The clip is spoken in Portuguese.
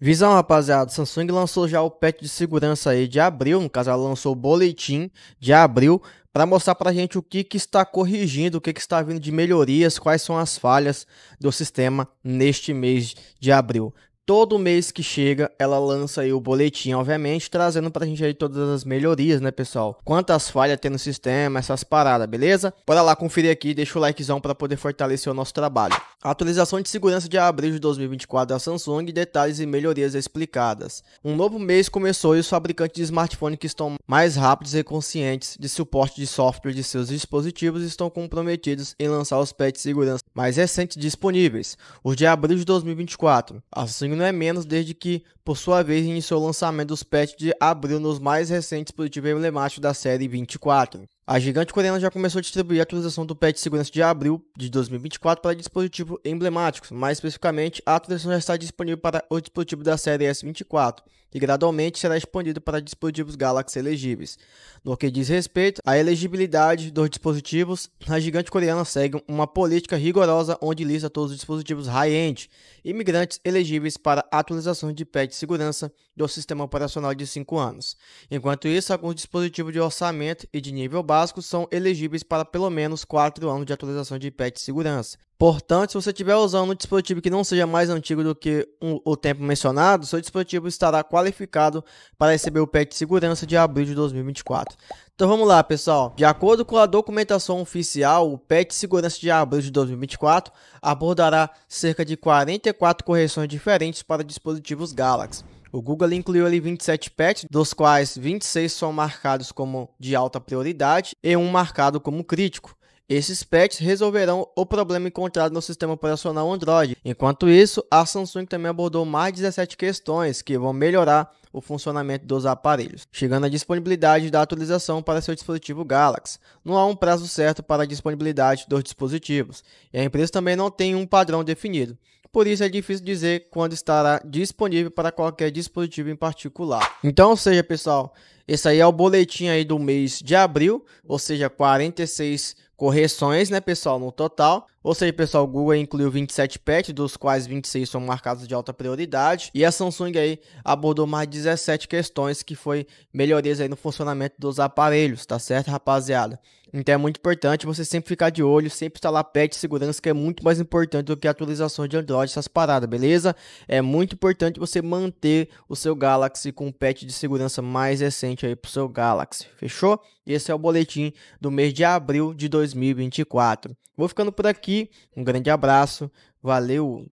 Visão, rapaziada, Samsung lançou já o patch de segurança aí de abril, no caso ela lançou o boletim de abril para mostrar para a gente o que, que está corrigindo, o que, que está vindo de melhorias, quais são as falhas do sistema neste mês de abril. Todo mês que chega, ela lança aí o boletim, obviamente, trazendo pra gente aí todas as melhorias, né, pessoal? Quantas falhas tem no sistema, essas paradas, beleza? Bora lá conferir aqui, deixa o likezão para poder fortalecer o nosso trabalho. A atualização de segurança de abril de 2024 da Samsung, detalhes e melhorias explicadas. Um novo mês começou e os fabricantes de smartphone que estão mais rápidos e conscientes de suporte de software de seus dispositivos estão comprometidos em lançar os patches de segurança mais recentes disponíveis. Os de abril de 2024, a Samsung não é menos desde que, por sua vez, iniciou o lançamento dos patches de abril nos mais recentes dispositivos emblemáticos da série 24. A gigante coreana já começou a distribuir a atualização do patch de segurança de abril de 2024 para dispositivos emblemáticos. Mais especificamente, a atualização já está disponível para o dispositivo da série S24 e gradualmente será expandido para dispositivos Galaxy elegíveis. No que diz respeito à elegibilidade dos dispositivos, a gigante coreana segue uma política rigorosa onde lista todos os dispositivos high-end e migrantes elegíveis para atualização de patch de segurança do sistema operacional de 5 anos. Enquanto isso, alguns dispositivos de orçamento e de nível baixo básicos são elegíveis para pelo menos 4 anos de atualização de patch de segurança. Portanto, se você estiver usando um dispositivo que não seja mais antigo do que um, o tempo mencionado, seu dispositivo estará qualificado para receber o patch de segurança de abril de 2024. Então vamos lá, pessoal. De acordo com a documentação oficial, o patch de segurança de abril de 2024 abordará cerca de 44 correções diferentes para dispositivos Galaxy. O Google incluiu ali 27 patches, dos quais 26 são marcados como de alta prioridade e um marcado como crítico. Esses patches resolverão o problema encontrado no sistema operacional Android. Enquanto isso, a Samsung também abordou mais 17 questões que vão melhorar o funcionamento dos aparelhos, chegando à disponibilidade da atualização para seu dispositivo Galaxy. Não há um prazo certo para a disponibilidade dos dispositivos, e a empresa também não tem um padrão definido por isso é difícil dizer quando estará disponível para qualquer dispositivo em particular. Então, ou seja pessoal, esse aí é o boletim aí do mês de abril, ou seja, 46 correções, né, pessoal, no total. Ou seja, pessoal, o Google incluiu 27 patches, dos quais 26 são marcados de alta prioridade. E a Samsung aí abordou mais 17 questões que foi melhorias aí no funcionamento dos aparelhos, tá certo, rapaziada? Então é muito importante você sempre ficar de olho, sempre instalar patch de segurança, que é muito mais importante do que atualizações de Android, essas paradas, beleza? É muito importante você manter o seu Galaxy com patch de segurança mais recente frente aí pro seu Galaxy, fechou? Esse é o boletim do mês de abril de 2024. Vou ficando por aqui, um grande abraço, valeu!